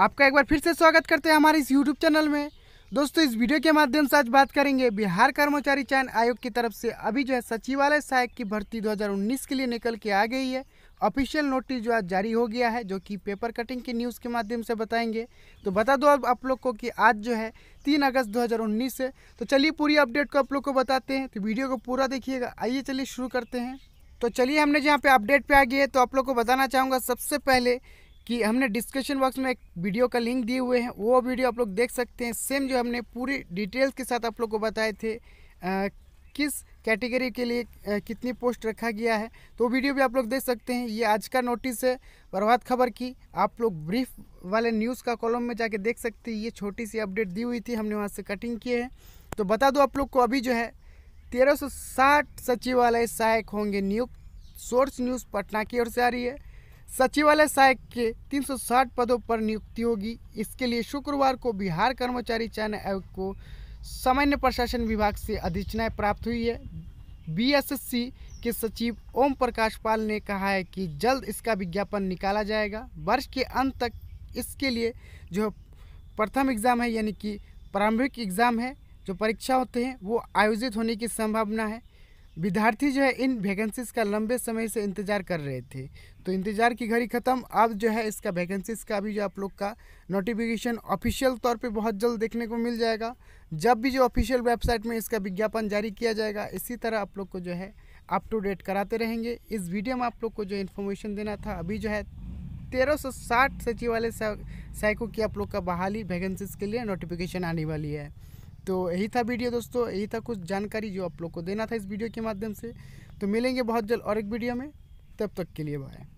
आपका एक बार फिर से स्वागत करते हैं हमारे इस यूट्यूब चैनल में दोस्तों इस वीडियो के माध्यम से आज बात करेंगे बिहार कर्मचारी चयन आयोग की तरफ से अभी जो है सचिवालय सहायक की भर्ती 2019 के लिए निकल के आ गई है ऑफिशियल नोटिस जो आज जारी हो गया है जो कि पेपर कटिंग की न्यूज़ के माध्यम से बताएंगे तो बता दो अब आप लोग को कि आज जो है तीन अगस्त 2019 है तो चलिए पूरी अपडेट को आप लोग को बताते हैं तो वीडियो को पूरा देखिएगा आइए चलिए शुरू करते हैं तो चलिए हमने जहाँ पे अपडेट पे आ गए तो आप लोग को बताना चाहूँगा सबसे पहले कि हमने डिस्क्रिप्शन बॉक्स में एक वीडियो का लिंक दिए हुए हैं वो वीडियो आप लोग देख सकते हैं सेम जो हमने पूरी डिटेल्स के साथ आप लोग को बताए थे आ, किस कैटेगरी के लिए कितनी पोस्ट रखा गया है तो वीडियो भी आप लोग देख सकते हैं ये आज का नोटिस है बर्बाद खबर की आप लोग ब्रीफ वाले न्यूज़ का कॉलम में जाके देख सकते हैं ये छोटी सी अपडेट दी हुई थी हमने वहाँ से कटिंग किए हैं तो बता दो आप लोग को अभी जो है तेरह साठ सचिवालय सहायक होंगे नियुक्त सोर्स न्यूज़ पटना की ओर से आ रही है सचिवालय सहायक के 360 पदों पर नियुक्ति होगी इसके लिए शुक्रवार को बिहार कर्मचारी चयन आयोग को सामान्य प्रशासन विभाग से अधिसूचनाएं प्राप्त हुई है बीएसएससी के सचिव ओम प्रकाश पाल ने कहा है कि जल्द इसका विज्ञापन निकाला जाएगा वर्ष के अंत तक इसके लिए जो प्रथम एग्ज़ाम है यानी कि प्रारंभिक एग्ज़ाम है जो परीक्षा होते हैं वो आयोजित होने की संभावना है विद्यार्थी जो है इन वैकेंसीज का लंबे समय से इंतज़ार कर रहे थे तो इंतज़ार की घड़ी ख़त्म अब जो है इसका वैकेंसीज का भी जो आप लोग का नोटिफिकेशन ऑफिशियल तौर पे बहुत जल्द देखने को मिल जाएगा जब भी जो ऑफिशियल वेबसाइट में इसका विज्ञापन जारी किया जाएगा इसी तरह आप लोग को जो है अप टू डेट कराते रहेंगे इस वीडियो में आप लोग को जो इन्फॉर्मेशन देना था अभी जो है तेरह सौ साठ सचिवालय सहायकों की आप लोग का बहाली वैकेंसीज के लिए नोटिफिकेशन आने वाली है तो यही था वीडियो दोस्तों यही था कुछ जानकारी जो आप लोग को देना था इस वीडियो के माध्यम से तो मिलेंगे बहुत जल्द और एक वीडियो में तब तक के लिए बाय